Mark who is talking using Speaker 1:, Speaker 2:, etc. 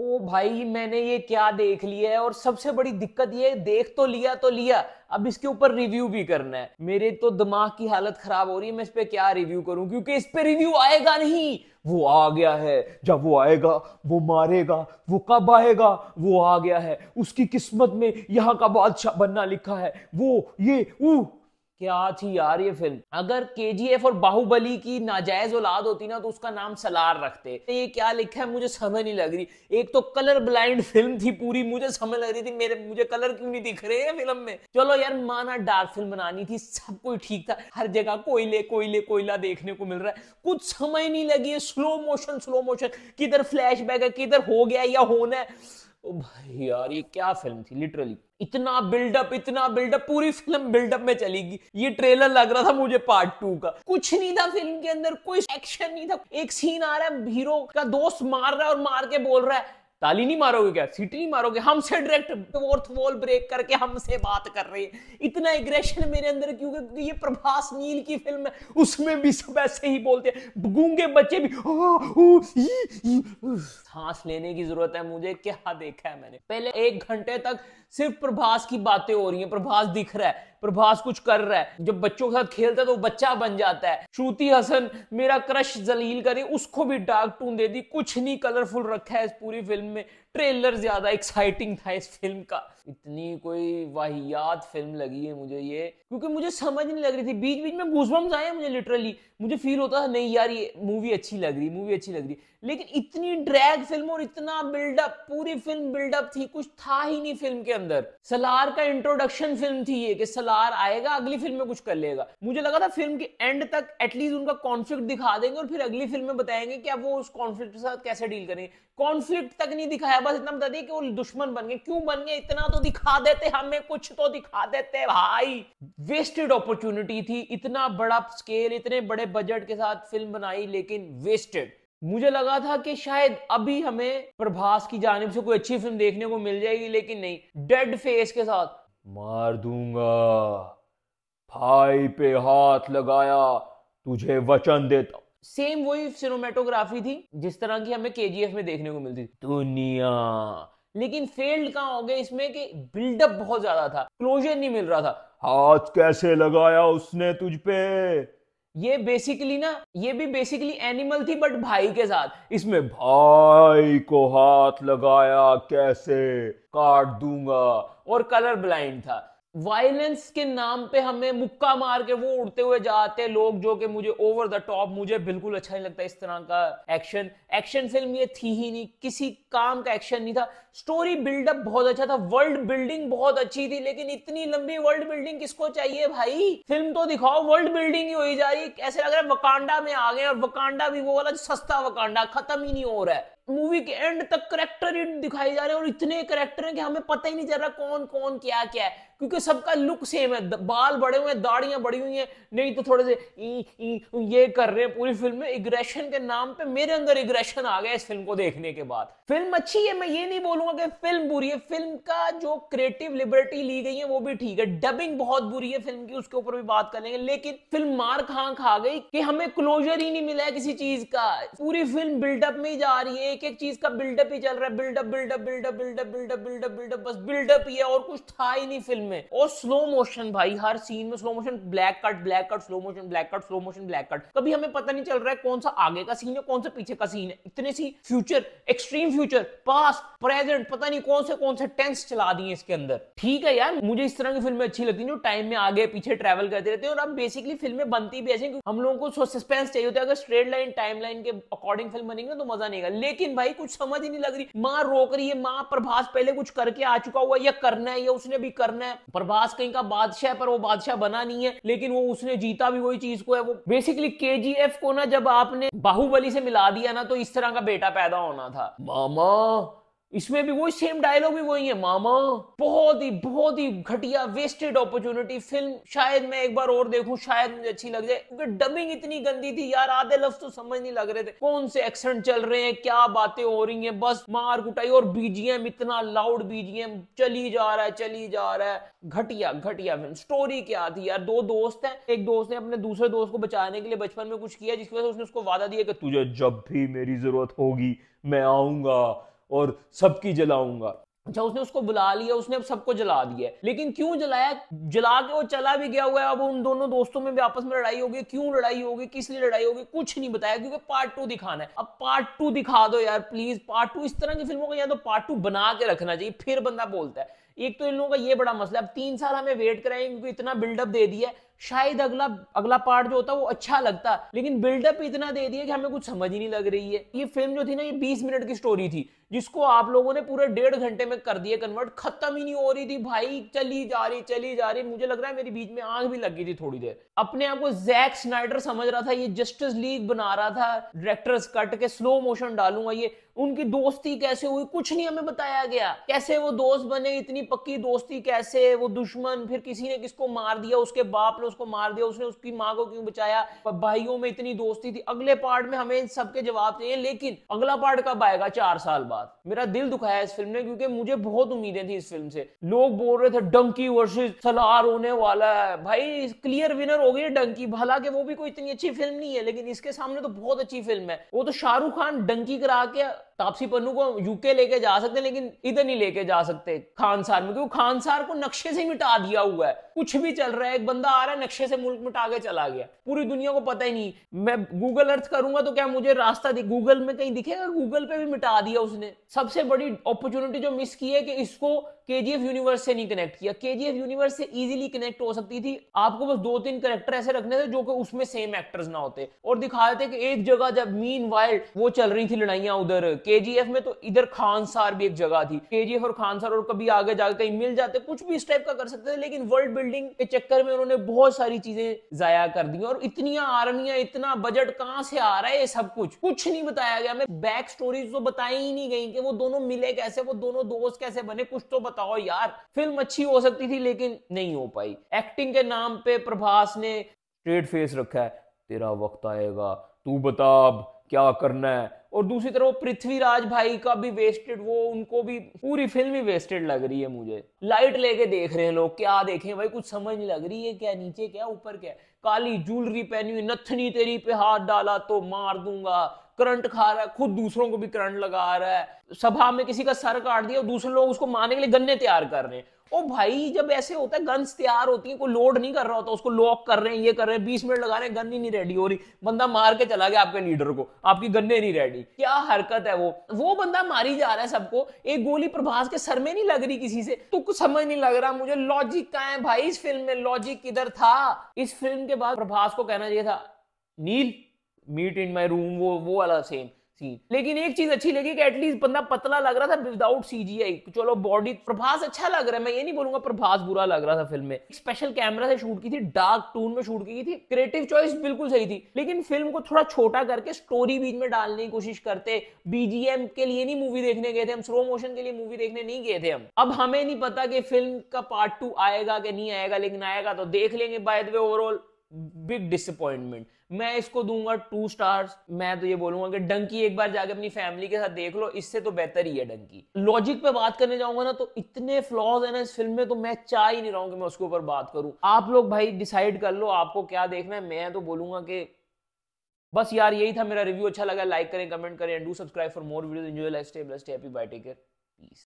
Speaker 1: ओ भाई मैंने ये क्या देख लिया है और सबसे बड़ी दिक्कत ये देख तो लिया तो लिया अब इसके ऊपर रिव्यू भी करना है मेरे तो दिमाग की हालत खराब हो रही है मैं इस पर क्या रिव्यू करूं क्योंकि इस पर रिव्यू आएगा नहीं वो आ गया है जब वो आएगा वो मारेगा वो कब आएगा वो आ गया है उसकी किस्मत में यहाँ का बादशाह बनना लिखा है वो ये ऊ क्या थी यार ये फिल्म अगर एफ और बाहुबली की नाजायज औलाद होती ना तो उसका नाम सलार रखते ये क्या लिखा है मुझे समझ नहीं लग रही एक तो कलर ब्लाइंड फिल्म थी पूरी मुझे समझ लग रही थी मेरे मुझे कलर क्यों नहीं दिख रहे हैं फिल्म में चलो यार माना डार्क फिल्म बनानी थी सब कोई ठीक था हर जगह कोयले कोयले कोयला देखने को मिल रहा है कुछ समझ नहीं लगी है स्लो मोशन स्लो मोशन किधर फ्लैश है किधर हो गया या होना है ओ भाई यार ये क्या फिल्म थी लिटरली इतना बिल्डअप इतना बिल्डअप पूरी फिल्म बिल्डअप में चलेगी ये ट्रेलर लग रहा था मुझे पार्ट टू का कुछ नहीं था फिल्म के अंदर कोई एक्शन नहीं था एक सीन आ रहा है हीरो का दोस्त मार रहा है और मार के बोल रहा है ताली नहीं मारोगे क्या सीटी नहीं मारोगे हमसे डायरेक्ट फोर्थ वॉल ब्रेक करके हमसे बात कर रहे हैं इतना एग्रेशन मेरे अंदर क्यों क्योंकि ये प्रभास नील की फिल्म है उसमें भी सब ऐसे ही बोलते हैं गूंगे बच्चे भी सांस लेने की जरूरत है मुझे क्या देखा है मैंने पहले एक घंटे तक सिर्फ प्रभास की बातें हो रही हैं प्रभास दिख रहा है प्रभास कुछ कर रहा है जब बच्चों के साथ खेलता है तो बच्चा बन जाता है श्रुति हसन मेरा क्रश जलील करे उसको भी डार्क टून दे दी कुछ नहीं कलरफुल रखा है इस पूरी फिल्म फिल्म में ट्रेलर ज्यादा एक्साइटिंग था इस फिल्म का इतनी कोई वाहियात फिल्म लगी है मुझे ये क्योंकि मुझे समझ नहीं लग रही थी बीच बीच में गूजबम्स आए मुझे लिटरली मुझे फील होता था नहीं यार ये मूवी अच्छी लग रही मूवी अच्छी लग रही लेकिन इतनी ड्रैग फिल्म और इतना बिल्डअप पूरी फिल्म बिल्डअप थी कुछ था ही नहीं फिल्म के अंदर सलार का इंट्रोडक्शन फिल्म थी ये कि सलार आएगा अगली फिल्म में कुछ कर लेगा मुझे लगा था फिल्म के एंड तक एटलीस्ट उनका कॉन्फ्लिक्ट दिखा देंगे और फिर अगली फिल्म में बताएंगे कि अब वो उस कॉन्फ्लिक्ट के साथ कैसे डील करेंगे कॉन्फ्लिक्ट तक नहीं दिखाया बस इतना बता दिया कि वो दुश्मन बन गए क्यों बन गए इतना तो दिखा देते हमें कुछ तो दिखा देते भाई वेस्टेड अपॉर्चुनिटी थी इतना बड़ा स्केल इतने बड़े बजट के साथ फिल्म बनाई लेकिन वेस्टेड मुझे लगा था कि शायद अभी हमें प्रभास की जानब से कोई अच्छी फिल्म देखने को मिल जाएगी लेकिन नहीं डेड फेस के साथ मार दूंगा भाई पे हाथ लगाया तुझे वचन देता सेम वही सिनेमेटोग्राफी थी जिस तरह की हमें के में देखने को मिलती थी दुनिया लेकिन फेल्ड कहा हो गए इसमें कि बिल्डअप बहुत ज्यादा था क्लोजर नहीं मिल रहा था हाथ कैसे लगाया उसने तुझ पे ये बेसिकली ना ये भी बेसिकली एनिमल थी बट भाई के साथ इसमें भाई को हाथ लगाया कैसे काट दूंगा और कलर ब्लाइंड था वायलेंस के नाम पे हमें मुक्का मार के वो उड़ते हुए जाते हैं लोग जो कि मुझे ओवर द टॉप मुझे बिल्कुल अच्छा नहीं लगता इस तरह का एक्शन एक्शन फिल्म ये थी ही नहीं किसी काम का एक्शन नहीं था स्टोरी बिल्डअप बहुत अच्छा था वर्ल्ड बिल्डिंग बहुत अच्छी थी लेकिन इतनी लंबी वर्ल्ड बिल्डिंग किसको चाहिए भाई फिल्म तो दिखाओ वर्ल्ड बिल्डिंग ही हो जा रही है ऐसे लग रहा है वकांडा में आ गए और वकांडा भी वो वाला सस्ता वकांडा खत्म ही नहीं हो रहा है मूवी के एंड तक करेक्टर ही दिखाई जा रहे हैं और इतने करेक्टर हैं कि हमें पता ही नहीं चल रहा कौन कौन क्या क्या है क्योंकि सबका लुक सेम है बाल बड़े हुए हैं दाढ़ियां बड़ी हुई हैं नहीं तो थोड़े से ई, ई, ये कर रहे हैं पूरी फिल्म में इग्रेशन के नाम पे मेरे अंदर इग्रेशन आ गया इस फिल्म को देखने के बाद फिल्म अच्छी है मैं ये नहीं बोलूंगा कहूंगा कि फिल्म बुरी है फिल्म का जो क्रिएटिव लिबर्टी ली गई है वो भी ठीक है डबिंग बहुत बुरी है फिल्म की उसके ऊपर भी बात करेंगे लेकिन फिल्म मार खां खा गई कि हमें क्लोजर ही नहीं मिला है किसी चीज का पूरी फिल्म बिल्डअप में ही जा रही है एक एक चीज का बिल्डअप ही चल रहा है buildup buildup buildup buildup buildup buildup buildup बस बिल्डअप ही है और कुछ था ही नहीं फिल्म में और स्लो मोशन भाई हर सीन में slow motion black cut black cut slow motion black cut slow motion black cut कभी हमें पता नहीं चल रहा है कौन सा आगे का सीन है कौन सा पीछे का सीन है इतने सी future extreme future past present minute पता नहीं कौन से कौन से टेंस चला दिए इसके अंदर ठीक है यार मुझे इस तरह की फिल्में अच्छी लगती है जो टाइम में आगे पीछे ट्रेवल करते रहते हैं और अब बेसिकली फिल्में बनती भी ऐसे हम लोगों को सस्पेंस चाहिए होता है अगर स्ट्रेट लाइन टाइम लाइन के अकॉर्डिंग फिल्म बनेंगे तो मजा नहीं आएगा लेकिन भाई कुछ समझ ही नहीं लग रही माँ रोक रही है माँ प्रभास पहले कुछ करके आ चुका हुआ या करना है या उसने भी करना है प्रभास कहीं का बादशाह पर वो बादशाह बना नहीं है लेकिन वो उसने जीता भी वही चीज को है वो बेसिकली के को ना जब आपने बाहुबली से मिला दिया ना तो इस तरह का बेटा पैदा होना था मामा इसमें भी वही सेम डायलॉग भी वही है मामा बहुत ही बहुत ही घटिया वेस्टेड अपॉर्चुनिटी फिल्म शायद मैं एक बार और देखूं शायद मुझे अच्छी लग जाए क्योंकि डबिंग इतनी गंदी थी यार आधे लफ्ज तो समझ नहीं लग रहे थे कौन से एक्सेंट चल रहे हैं क्या बातें हो रही हैं बस मार कुटाई और बीजीएम इतना लाउड बीजीएम चली जा रहा है चली जा रहा है घटिया घटिया फिल्म स्टोरी क्या थी यार दो दोस्त है एक दोस्त ने अपने दूसरे दोस्त को बचाने के लिए बचपन में कुछ किया जिसकी वजह से उसने उसको वादा दिया कि तुझे जब भी मेरी जरूरत होगी मैं आऊंगा और सबकी जलाऊंगा अच्छा उसने उसको बुला लिया उसने अब सबको जला दिया लेकिन क्यों जलाया जला के वो चला भी गया हुआ है अब उन दोनों दोस्तों में भी आपस में लड़ाई होगी क्यों लड़ाई होगी किस लिए लड़ाई होगी कुछ नहीं बताया क्योंकि पार्ट टू दिखाना है अब पार्ट टू दिखा दो यार प्लीज पार्ट टू इस तरह की फिल्मों को या तो पार्ट टू बना के रखना चाहिए फिर बंदा बोलता है एक तो इन लोगों का ये बड़ा मसला अब तीन साल हमें वेट कराएंगे क्योंकि इतना बिल्डअप दे दिया शायद अगला अगला पार्ट जो होता वो अच्छा लगता लेकिन बिल्डअप इतना दे दिया कि हमें कुछ समझ ही नहीं लग रही है ये फिल्म जो थी ना ये 20 मिनट की स्टोरी थी जिसको आप लोगों ने पूरे डेढ़ घंटे में कर दिए कन्वर्ट खत्म ही नहीं हो रही थी भाई चली जा रही चली जा रही मुझे लग रहा है मेरी बीच में आंख भी लगी थी थोड़ी देर अपने आप को जैक स्नाइडर समझ रहा था ये जस्टिस लीग बना रहा था डायरेक्टर्स कट के स्लो मोशन डालूंगा ये उनकी दोस्ती कैसे हुई कुछ नहीं हमें बताया गया कैसे वो दोस्त बने इतनी पक्की दोस्ती कैसे वो दुश्मन फिर किसी ने किसको मार दिया उसके बाप ने उसको मार दिया उसने उसकी माँ को क्यों बचाया भाइयों में इतनी दोस्ती थी अगले पार्ट में हमें सबके जवाब चाहिए लेकिन अगला पार्ट कब आएगा चार साल बाद बाद मेरा दिल दुखाया इस फिल्म ने क्योंकि मुझे बहुत उम्मीदें थी इस फिल्म से लोग बोल रहे थे डंकी वर्सेस सलार होने वाला है भाई क्लियर विनर हो गई डंकी भला के वो भी कोई इतनी अच्छी फिल्म नहीं है लेकिन इसके सामने तो बहुत अच्छी फिल्म है वो तो शाहरुख खान डंकी करा के तापसी पन्नू को यूके लेके जा सकते हैं लेकिन इधर नहीं लेके जा सकते खानसार में क्योंकि खानसार को नक्शे से ही मिटा दिया हुआ है कुछ भी चल रहा है एक बंदा आ रहा है नक्शे से मुल्क मिटा के चला गया पूरी दुनिया को पता ही नहीं मैं गूगल अर्थ करूंगा तो क्या मुझे रास्ता दिख गूगल में कहीं दिखेगा गूगल पे भी मिटा दिया उसने सबसे बड़ी अपॉर्चुनिटी जो मिस की है कि इसको एफ यूनिवर्स से नहीं कनेक्ट किया केजीएफ यूनिवर्स से इजिली कनेक्ट हो सकती थी आपको बस दो तीन करेक्टर ऐसे रखने थे जो कि उसमें सेम एक्टर्स ना होते और दिखा थे कि एक जगह जब मीन वाइल्ड वो चल रही थी लड़ाइयां उधर केजीएफ में तो इधर खानसार भी एक जगह थी केजीएफ और खानसार और कभी आगे जाकर कहीं मिल जाते कुछ भी इस टाइप का कर सकते थे लेकिन वर्ल्ड बिल्डिंग के चक्कर में उन्होंने बहुत सारी चीजें जाया कर दी और इतनी आर्मियां इतना बजट कहां से आ रहा है ये सब कुछ कुछ नहीं बताया गया हमें बैक स्टोरी तो बताई ही नहीं गई कि वो दोनों मिले कैसे वो दोनों दोस्त कैसे बने कुछ तो बताओ यार फिल्म अच्छी हो सकती थी लेकिन नहीं हो पाई एक्टिंग के नाम पे प्रभास ने स्ट्रेट फेस रखा है तेरा वक्त आएगा तू बता अब क्या करना है और दूसरी तरफ पृथ्वीराज भाई का भी वेस्टेड वो उनको भी पूरी फिल्म ही वेस्टेड लग रही है मुझे लाइट लेके देख रहे हैं लोग क्या देखें भाई कुछ समझ नहीं लग रही है क्या नीचे क्या ऊपर क्या काली ज्वेलरी पहनी हुई नथनी तेरी पे हाथ डाला तो मार दूंगा करंट खा रहा है खुद दूसरों को भी करंट लगा रहा है सभा में किसी का सर काट दिया और दूसरे लोग उसको मारने के लिए गन्ने तैयार कर रहे हैं ओ भाई जब ऐसे होता है गन्स तैयार होती है कोई लोड नहीं कर रहा होता उसको लॉक कर रहे हैं ये कर रहे हैं बीस मिनट लगा रहे हैं गन ही नहीं रेडी हो रही बंदा मार के चला गया आपके लीडर को आपकी गन्ने नहीं रेडी क्या हरकत है वो वो बंदा मारी जा रहा है सबको एक गोली प्रभास के सर में नहीं लग रही किसी से तो कुछ समझ नहीं लग रहा मुझे लॉजिक कहा है भाई इस फिल्म में लॉजिक किधर था इस फिल्म के बाद प्रभास को कहना चाहिए था नील मीट इन माई रूम वो वो वाला सेम सीन लेकिन एक चीज अच्छी लगी कि एटलीस्ट बंदा पतला लग रहा था विदाउट सीजीआई चलो बॉडी प्रभास अच्छा लग रहा है मैं ये नहीं बोलूंगा प्रभास बुरा लग रहा था फिल्म में स्पेशल कैमरा से शूट की थी डार्क टोन में शूट की थी क्रिएटिव चॉइस बिल्कुल सही थी लेकिन फिल्म को थोड़ा छोटा करके स्टोरी बीच में डालने की कोशिश करते बीजीएम के लिए नहीं मूवी देखने गए थे हम स्लो मोशन के लिए मूवी देखने नहीं गए थे हम अब हमें नहीं पता कि फिल्म का पार्ट टू आएगा कि नहीं आएगा लेकिन आएगा तो देख लेंगे by the way overall big disappointment मैं इसको दूंगा टू स्टार्स मैं तो ये बोलूंगा कि डंकी एक बार जाके अपनी फैमिली के साथ देख लो इससे तो बेहतर ही है डंकी लॉजिक पे बात करने जाऊंगा ना तो इतने फ्लॉज है ना इस फिल्म में तो मैं चाह ही नहीं रहा हूं कि मैं उसके ऊपर बात करूं आप लोग भाई डिसाइड कर लो आपको क्या देखना है मैं तो बोलूंगा कि बस यार यही था मेरा रिव्यू अच्छा लगा लाइक करें कमेंट करें do subscribe for more video please